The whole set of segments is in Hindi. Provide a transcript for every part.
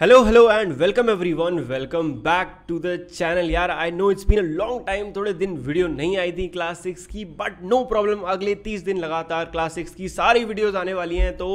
Hello hello and welcome everyone welcome back to the channel यार I know it's been a long time थोड़े दिन वीडियो नहीं आई थी क्लास सिक्स की बट नो प्रॉब्लम अगले तीस दिन लगातार क्लास सिक्स की सारी वीडियोस आने वाली हैं तो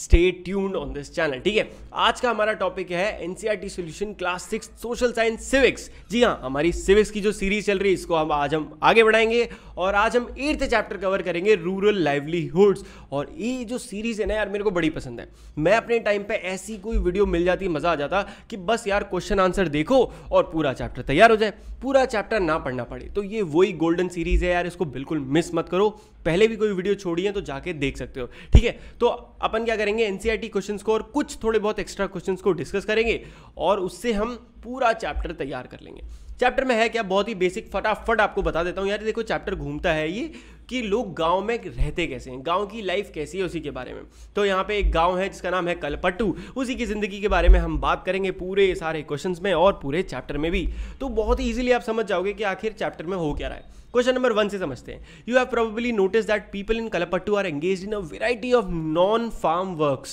stay tuned on this channel ठीक है आज का हमारा टॉपिक है NCERT solution class six social science civics जी हाँ हमारी सिविक्स की जो सीरीज चल रही है इसको हम आज हम आगे बढ़ाएंगे और आज हम एट्थ चैप्टर कवर करेंगे रूरल लाइवलीहुड्स और ये जो सीरीज है ना यार मेरे को बड़ी पसंद है मैं अपने टाइम पर ऐसी कोई वीडियो मिल जाती मज़ा आ जाता कि बस यार क्वेश्चन आंसर देखो और पूरा चैप्टर तैयार हो जाए पूरा चैप्टर ना पढ़ना पड़े तो ये वही गोल्डन सीरीज है यार इसको बिल्कुल मिस मत करो पहले भी कोई वीडियो छोड़ी है तो जाके देख सकते हो ठीक है तो अपन क्या करेंगे एनसीईआरटी क्वेश्चन e को और कुछ थोड़े बहुत एक्स्ट्रा क्वेश्चन को डिस्कस करेंगे और उससे हम पूरा चैप्टर तैयार कर लेंगे चैप्टर में है क्या बहुत ही बेसिक फटाफट आपको बता देता हूँ यार देखो चैप्टर घूमता है ये कि लोग गांव में रहते कैसे हैं गांव की लाइफ कैसी है उसी के बारे में तो यहाँ पे एक गांव है जिसका नाम है कलपट्टू उसी की ज़िंदगी के बारे में हम बात करेंगे पूरे सारे क्वेश्चंस में और पूरे चैप्टर में भी तो बहुत ही ईजिली आप समझ जाओगे कि आखिर चैप्टर में हो क्या रहा है क्वेश्चन नंबर वन से समझते हैं you have probably notice that people in Kalpattu are engage in a variety of non farm work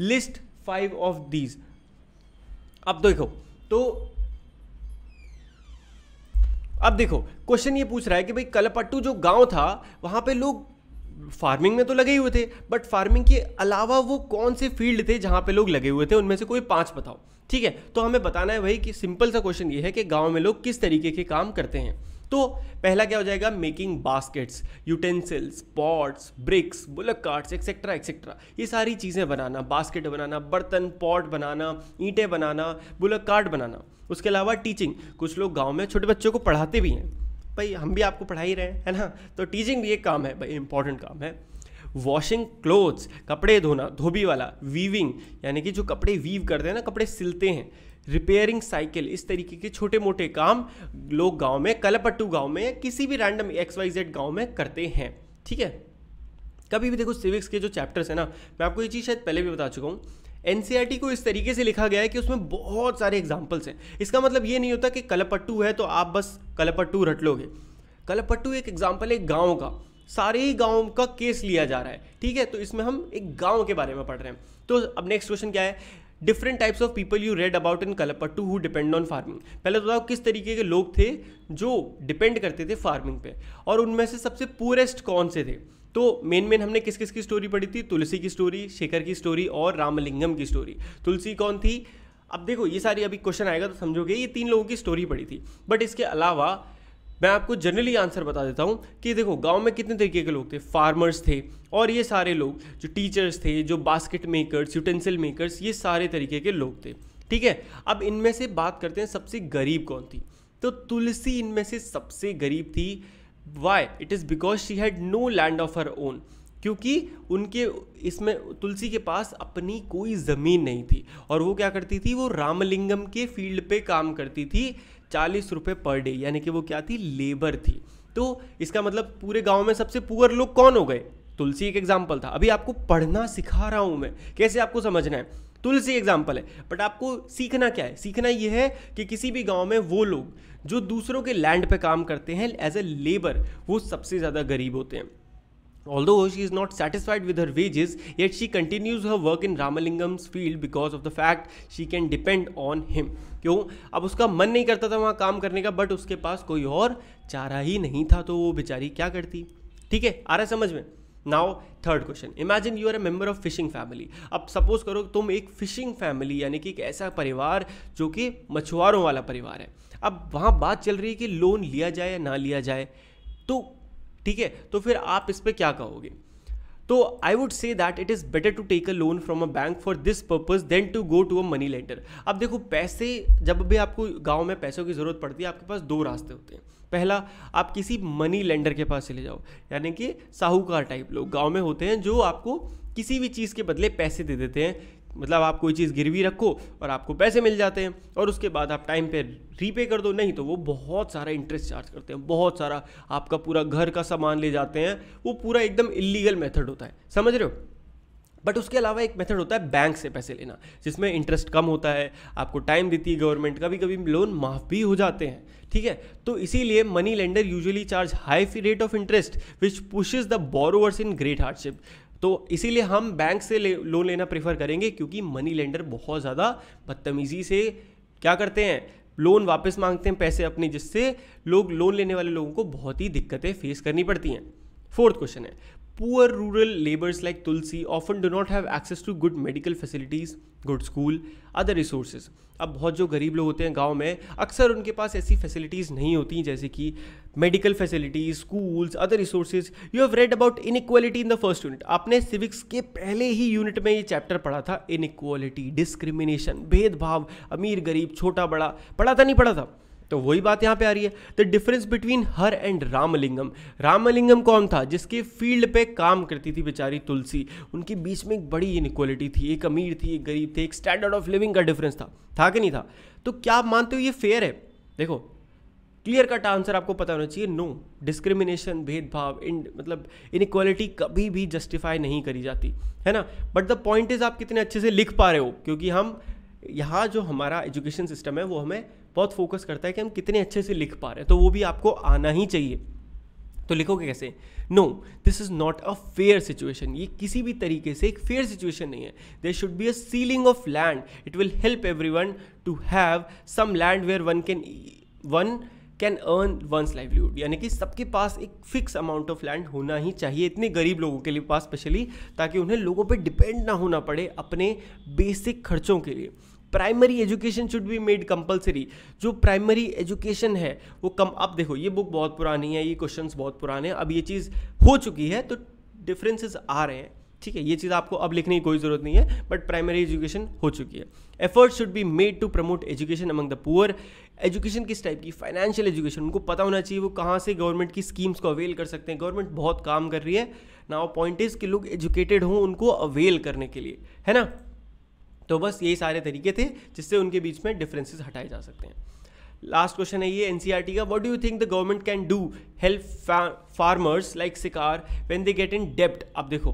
list five of these अब देखो तो अब देखो क्वेश्चन ये पूछ रहा है कि भाई कलपट्टू जो गांव था वहां पे लोग फार्मिंग में तो लगे हुए थे बट फार्मिंग के अलावा वो कौन से फील्ड थे जहां पे लोग लगे हुए थे उनमें से कोई पांच बताओ ठीक है तो हमें बताना है भाई कि सिंपल सा क्वेश्चन ये है कि गांव में लोग किस तरीके के काम करते हैं तो पहला क्या हो जाएगा making baskets utensils pots bricks bullock carts etcetera etcetera ये सारी चीज़ें बनाना बास्केट बनाना बर्तन पॉट बनाना ईंटें बनाना बुलक कार्ड बनाना उसके अलावा टीचिंग कुछ लोग गाँव में छोटे बच्चों को पढ़ाते भी हैं भाई हम भी आपको पढ़ा ही रहे हैं है ना तो टीचिंग भी एक काम है भाई इंपॉर्टेंट काम है वॉशिंग क्लोथ्स कपड़े धोना धोबी वाला वीविंग यानी कि जो कपड़े वीव करते हैं ना कपड़े सिलते हैं रिपेयरिंग साइकिल इस तरीके के छोटे मोटे काम लोग गांव में कलपट्टू गांव में किसी भी रैंडम एक्स वाई जेड गांव में करते हैं ठीक है कभी भी देखो सिविक्स के जो चैप्टर्स हैं ना मैं आपको ये चीज़ शायद पहले भी बता चुका हूँ एन e को इस तरीके से लिखा गया है कि उसमें बहुत सारे एग्जाम्पल्स हैं इसका मतलब ये नहीं होता कि कलपट्टू है तो आप बस कलपट्टू रट लोगे कलपट्टू एक एग्जाम्पल है गाँव का सारे ही गाँव का केस लिया जा रहा है ठीक है तो इसमें हम एक गाँव के बारे में पढ़ रहे हैं तो अब नेक्स्ट क्वेश्चन क्या है different types of people you read about in Kalpattu who depend on farming पहले तो बताओ किस तरीके के लोग थे जो डिपेंड करते थे फार्मिंग पे और उनमें से सबसे पुअरेस्ट कौन से थे तो मेन मेन हमने किस किस की स्टोरी पढ़ी थी तुलसी की स्टोरी शेखर की स्टोरी और रामलिंगम की स्टोरी तुलसी कौन थी अब देखो ये सारी अभी क्वेश्चन आएगा तो समझोगे ये तीन लोगों की स्टोरी पढ़ी थी बट इसके अलावा मैं आपको जनरली आंसर बता देता हूँ कि देखो गांव में कितने तरीके के लोग थे फार्मर्स थे और ये सारे लोग जो टीचर्स थे जो बास्केट मेकर्स यूटेंसिल मेकर्स ये सारे तरीके के लोग थे ठीक है अब इनमें से बात करते हैं सबसे गरीब कौन थी तो तुलसी इनमें से सबसे गरीब थी why it is because she had no land of her own क्योंकि उनके इसमें तुलसी के पास अपनी कोई ज़मीन नहीं थी और वो क्या करती थी वो रामलिंगम के फील्ड पे काम करती थी चालीस रुपये पर डे यानी कि वो क्या थी लेबर थी तो इसका मतलब पूरे गांव में सबसे पुअर लोग कौन हो गए तुलसी एक एग्जाम्पल था अभी आपको पढ़ना सिखा रहा हूँ मैं कैसे आपको समझना है तुलसी एग्जाम्पल है बट आपको सीखना क्या है सीखना यह है कि किसी भी गांव में वो लोग जो दूसरों के लैंड पे काम करते हैं एज ए लेबर वो सबसे ज़्यादा गरीब होते हैं Although she is not satisfied with her wages, yet she continues her work in Ramalingam's field because of the fact she can depend on him. क्यों अब उसका मन नहीं करता था वहाँ काम करने का बट उसके पास कोई और चारा ही नहीं था तो वो बेचारी क्या करती ठीक है आ रहा है समझ में now third question imagine you are a member of fishing family अब सपोज करो तुम एक फिशिंग फैमिली यानी कि एक ऐसा परिवार जो कि मछुआरों वाला परिवार है अब वहाँ बात चल रही है कि लोन लिया जाए या ना लिया जाए तो ठीक है तो फिर आप इस पर क्या कहोगे तो I would say that it is better to take a loan from a bank for this purpose then to go to a money lender अब देखो पैसे जब भी आपको गांव में पैसों की ज़रूरत पड़ती है आपके पास दो रास्ते होते हैं पहला आप किसी मनी लेंडर के पास चले जाओ यानी कि साहूकार टाइप लोग गांव में होते हैं जो आपको किसी भी चीज़ के बदले पैसे दे देते हैं मतलब आप कोई चीज़ गिरवी रखो और आपको पैसे मिल जाते हैं और उसके बाद आप टाइम पे रीपे कर दो नहीं तो वो बहुत सारा इंटरेस्ट चार्ज करते हैं बहुत सारा आपका पूरा घर का सामान ले जाते हैं वो पूरा एकदम इलीगल मेथड होता है समझ रहे हो बट उसके अलावा एक मेथड होता है बैंक से पैसे लेना जिसमें इंटरेस्ट कम होता है आपको टाइम देती है गवर्नमेंट कभी कभी लोन माफ़ भी हो जाते हैं ठीक है तो इसीलिए money lender usually charge high rate of interest which pushes the borrowers in great hardship तो इसीलिए हम बैंक से ले, लोन लेना प्रेफर करेंगे क्योंकि मनी लेंडर बहुत ज़्यादा बदतमीज़ी से क्या करते हैं लोन वापस मांगते हैं पैसे अपने जिससे लोग लोन लेने वाले लोगों को बहुत ही दिक्कतें फेस करनी पड़ती हैं फोर्थ क्वेश्चन है Poor rural laborers like Tulsi often do not have access to good medical facilities, good school, other resources. अब बहुत जो गरीब लोग होते हैं गांव में अक्सर उनके पास ऐसी फैसिलिटीज़ नहीं होती जैसे कि medical facilities schools other resources you have read about inequality in the first unit आपने सिविक्स के पहले ही यूनिट में ये चैप्टर पढ़ा था इनइक्वालिटी डिस्क्रिमिनेशन भेदभाव अमीर गरीब छोटा बड़ा पढ़ा था नहीं पढ़ा था तो वही बात यहाँ पे आ रही है the difference between her and Ramalingam Ramalingam कौन था जिसके फील्ड पे काम करती थी बेचारी तुलसी उनके बीच में एक बड़ी इनक्वालिटी थी एक अमीर थी एक गरीब थे एक स्टैंडर्ड ऑफ लिविंग का डिफरेंस था था कि नहीं था तो क्या आप मानते हो ये फेयर है देखो क्लियर कट आंसर आपको पता होना चाहिए नो डिस्क्रिमिनेशन भेदभाव इन मतलब इनक्वालिटी कभी भी जस्टिफाई नहीं करी जाती है ना बट द पॉइंट इज आप कितने अच्छे से लिख पा रहे हो क्योंकि हम यहाँ जो हमारा एजुकेशन सिस्टम है वो हमें बहुत फोकस करता है कि हम कितने अच्छे से लिख पा रहे हैं तो वो भी आपको आना ही चाहिए तो लिखोगे कैसे no this is not a fair situation ये किसी भी तरीके से एक फेयर सिचुएशन नहीं है there should be a ceiling of land it will help every one to have some land where one can one can earn one's livelihood यानी कि सबके पास एक फिक्स अमाउंट ऑफ लैंड होना ही चाहिए इतने गरीब लोगों के लिए पास स्पेशली ताकि उन्हें लोगों पर डिपेंड ना होना पड़े अपने बेसिक खर्चों के लिए primary education should be made compulsory जो प्राइमरी एजुकेशन है वो कम अब देखो ये बुक बहुत पुरानी है ये क्वेश्चन बहुत पुराने हैं अब ये चीज़ हो चुकी है तो डिफरेंसेस आ रहे हैं ठीक है ये चीज़ आपको अब लिखने की कोई ज़रूरत नहीं है बट प्राइमरी एजुकेशन हो चुकी है effort should be made to promote education among the poor education किस टाइप की फाइनेंशियल एजुकेशन उनको पता होना चाहिए वो कहाँ से गवर्नमेंट की स्कीम्स को अवेल कर सकते हैं गवर्नमेंट बहुत काम कर रही है नाउ पॉइंट इज कि लोग एजुकेटेड हों उनको अवेल करने के लिए है ना तो बस यही सारे तरीके थे जिससे उनके बीच में डिफरेंसेस हटाए जा सकते हैं लास्ट क्वेश्चन है ये एन e का what do you think the government can do help farmers like Sekar when they get in डेप्ट अब देखो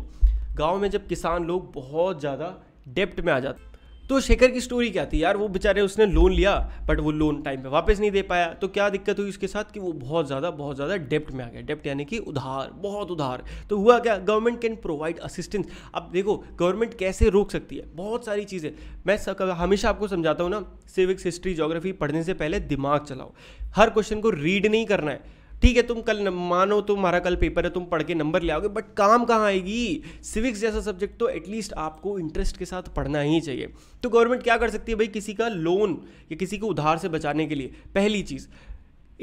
गाँव में जब किसान लोग बहुत ज़्यादा डेप्ट में आ जाते तो शेखर की स्टोरी क्या थी यार वो बेचारे उसने लोन लिया बट वो लोन टाइम पे वापस नहीं दे पाया तो क्या दिक्कत हुई उसके साथ कि वो बहुत ज़्यादा बहुत ज़्यादा डेप्ट में आ गया डेप्ट यानी कि उधार बहुत उधार तो हुआ क्या गवर्नमेंट कैन प्रोवाइड असिस्टेंस अब देखो गवर्नमेंट कैसे रोक सकती है बहुत सारी चीज़ें मैं हमेशा आपको समझाता हूँ ना सिविक्स हिस्ट्री जोग्राफी पढ़ने से पहले दिमाग चलाओ हर क्वेश्चन को रीड नहीं करना है ठीक है तुम कल मानो तुम्हारा कल पेपर है तुम पढ़ के नंबर ले आओगे बट काम कहाँ आएगी सिविक्स जैसा सब्जेक्ट तो एटलीस्ट आपको इंटरेस्ट के साथ पढ़ना ही चाहिए तो गवर्नमेंट क्या कर सकती है भाई किसी का लोन या किसी को उधार से बचाने के लिए पहली चीज़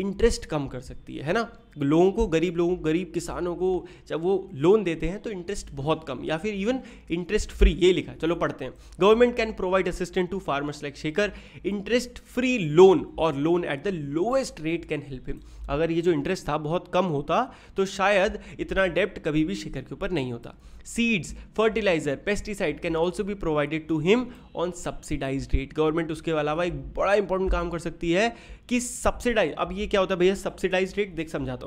इंटरेस्ट कम कर सकती है है ना लोगों को गरीब लोगों को गरीब किसानों को जब वो लोन देते हैं तो इंटरेस्ट बहुत कम या फिर इवन इंटरेस्ट फ्री ये लिखा चलो पढ़ते हैं government can provide assistant to farmers like Sekar interest free loan और loan at the lowest rate can help him अगर ये जो इंटरेस्ट था बहुत कम होता तो शायद इतना डेप्ट कभी भी शेखर के ऊपर नहीं होता seeds fertilizer pesticide can also भी provided to him on subsidize rate government उसके अलावा एक बड़ा इंपॉर्टेंट काम कर सकती है कि सब्सिडाइज अब ये क्या होता है भैया सब्सिडाइज रेट देख समझाता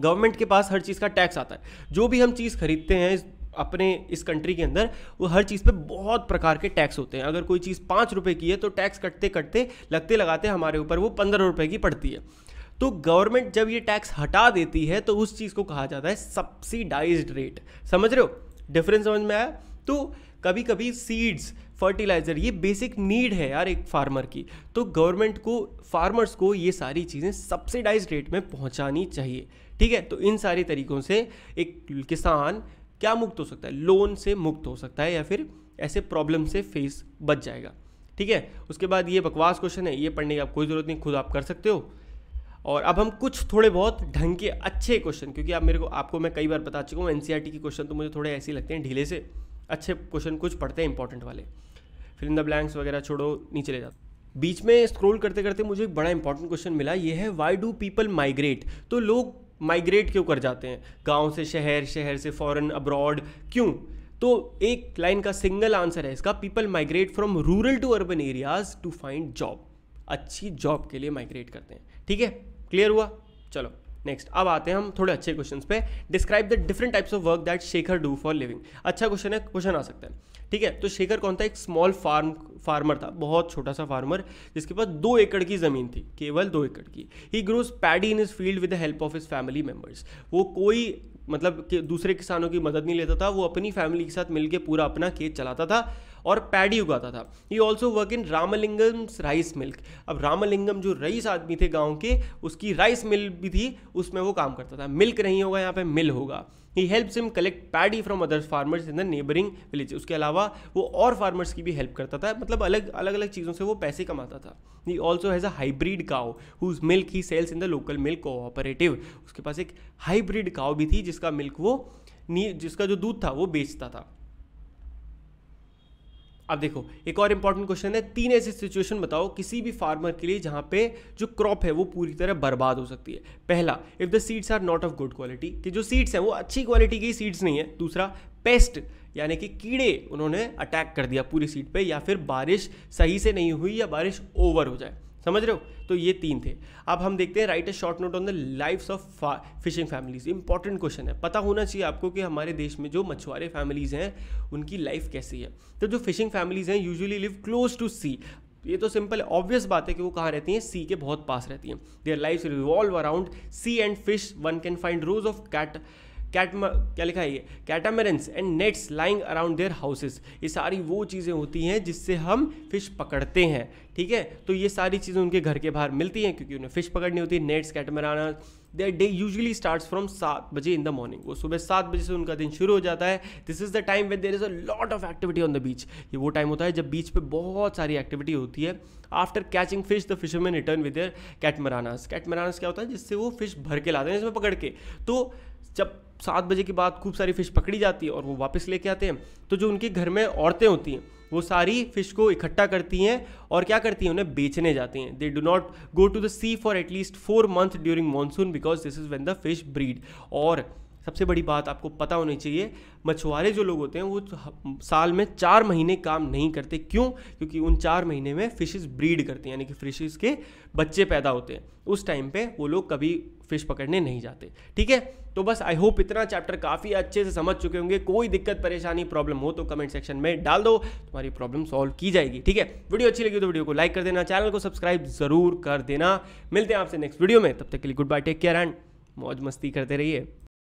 गवर्नमेंट के पास हर चीज़ का टैक्स आता है जो भी हम चीज़ खरीदते हैं अपने इस कंट्री के अंदर वो हर चीज़ पे बहुत प्रकार के टैक्स होते हैं अगर कोई चीज़ पाँच रुपये की है तो टैक्स कटते कटते लगते लगाते हमारे ऊपर वो पंद्रह रुपये की पड़ती है तो गवर्नमेंट जब ये टैक्स हटा देती है तो उस चीज़ को कहा जाता है सब्सिडाइज्ड रेट समझ रहे हो डिफरेंस समझ में आया तो कभी कभी सीड्स फर्टिलाइज़र ये बेसिक नीड है यार एक फार्मर की तो गवर्नमेंट को फार्मर्स को ये सारी चीज़ें सब्सिडाइज रेट में पहुंचानी चाहिए ठीक है तो इन सारे तरीकों से एक किसान क्या मुक्त हो सकता है लोन से मुक्त हो सकता है या फिर ऐसे प्रॉब्लम से फेस बच जाएगा ठीक है उसके बाद ये बकवास क्वेश्चन है ये पढ़ने की आप कोई ज़रूरत नहीं खुद आप कर सकते हो और अब हम कुछ थोड़े बहुत ढंग के अच्छे क्वेश्चन क्योंकि आप मेरे को आपको मैं कई बार बता चुका हूँ एन e के क्वेश्चन तो मुझे थोड़े ऐसे लगते हैं ढीले से अच्छे क्वेश्चन कुछ पढ़ते हैं इंपॉर्टेंट वाले फिर इन द ब्लैंक्स वगैरह छोड़ो नीचे ले जाते बीच में स्क्रॉल करते करते मुझे एक बड़ा इंपॉर्टेंट क्वेश्चन मिला ये है वाई डू पीपल माइग्रेट तो लोग माइग्रेट क्यों कर जाते हैं गांव से शहर शहर से फॉरेन अब्रॉड क्यों तो एक लाइन का सिंगल आंसर है इसका people migrate from rural to urban areas to find job अच्छी जॉब के लिए माइग्रेट करते हैं ठीक है क्लियर हुआ चलो नेक्स्ट अब आते हैं हम थोड़े अच्छे क्वेश्चन पे describe the different types of work that Sekar do for living अच्छा क्वेश्चन है क्वेश्चन आ सकता है ठीक है तो शेखर कौन था एक स्मॉल फार्म फार्मर था बहुत छोटा सा फार्मर जिसके पास दो एकड़ की ज़मीन थी केवल दो एकड़ की he grows paddy in his field with the help of his family members वो कोई मतलब कि दूसरे किसानों की मदद नहीं लेता था वो अपनी फैमिली के साथ मिलकर पूरा अपना खेत चलाता था और पैडी उगाता था he also work in Ramalingam's rice mill अब रामलिंगम जो रईस आदमी थे गाँव के उसकी राइस मिल भी थी उसमें वो काम करता था मिल्क नहीं होगा यहाँ पर मिल होगा he helps him collect paddy from others farmers in the neighbouring village उसके अलावा वो और फार्मर्स की भी हेल्प करता था मतलब अलग अलग अलग चीज़ों से वो पैसे कमाता था he also has a hybrid cow whose milk he sells in the local milk cooperative उसके पास एक हाइब्रिड काओ भी थी जिसका मिल्क वो जिसका जो दूध था वो बेचता था अब देखो एक और इंपॉर्टेंट क्वेश्चन है तीन ऐसी सिचुएशन बताओ किसी भी फार्मर के लिए जहाँ पे जो क्रॉप है वो पूरी तरह बर्बाद हो सकती है पहला if the seeds are not of good quality कि जो सीड्स हैं वो अच्छी क्वालिटी की सीड्स नहीं है दूसरा पेस्ट यानी कि कीड़े उन्होंने अटैक कर दिया पूरी सीट पे या फिर बारिश सही से नहीं हुई या बारिश ओवर हो जाए समझ रहे हो तो ये तीन थे अब हम देखते हैं write a short note on the lifes of fishing families important question है पता होना चाहिए आपको कि हमारे देश में जो मछुआरे फैमिलीज हैं उनकी लाइफ कैसी है तो जो फिशिंग फैमिलीज हैं usually live close to sea ये तो सिंपल ऑब्वियस बात है कि वो कहाँ रहती हैं सी के बहुत पास रहती हैं their life revolve around sea and fish one can find rows of cat cat क्या लिखा है ये catamarans and nets lying around their houses ये सारी वो चीज़ें होती हैं जिससे हम फिश पकड़ते हैं ठीक है तो ये सारी चीज़ें उनके घर के बाहर मिलती हैं क्योंकि उन्हें फिश पकड़नी होती है nets catamaran their day usually start from सात बजे इन द मॉर्निंग वो सुबह सात बजे से उनका दिन शुरू हो जाता है this is the time when there is a lot of activity on the beach ये वो टाइम होता है जब बीच पे बहुत सारी एक्टिविटी होती है after catching fish the fisherman return with their catamarans catamarans क्या होता है जिससे वो फिश भर के लाते हैं जिसमें पकड़ के तो जब सात बजे के बाद खूब सारी फ़िश पकड़ी जाती है और वो वापस लेके आते हैं तो जो उनके घर में औरतें होती हैं वो सारी फ़िश को इकट्ठा करती हैं और क्या करती हैं उन्हें बेचने जाती हैं they do not go to the sea for at least four month during monsoon because this is when the fish breed और सबसे बड़ी बात आपको पता होनी चाहिए मछुआरे जो लोग होते हैं वो साल में चार महीने काम नहीं करते क्यों क्योंकि उन चार महीने में फिशेस ब्रीड करते हैं यानी कि फिशेस के बच्चे पैदा होते हैं उस टाइम पे वो लोग कभी फिश पकड़ने नहीं जाते ठीक है तो बस आई होप इतना चैप्टर काफ़ी अच्छे से समझ चुके होंगे कोई दिक्कत परेशानी प्रॉब्लम हो तो कमेंट सेक्शन में डाल दो तुम्हारी प्रॉब्लम सॉल्व की जाएगी ठीक है वीडियो अच्छी लगी तो वीडियो को लाइक कर देना चैनल को सब्सक्राइब जरूर कर देना मिलते हैं आपसे नेक्स्ट वीडियो में तब तक के लिए goodbye take care and मौज मस्ती करते रहिए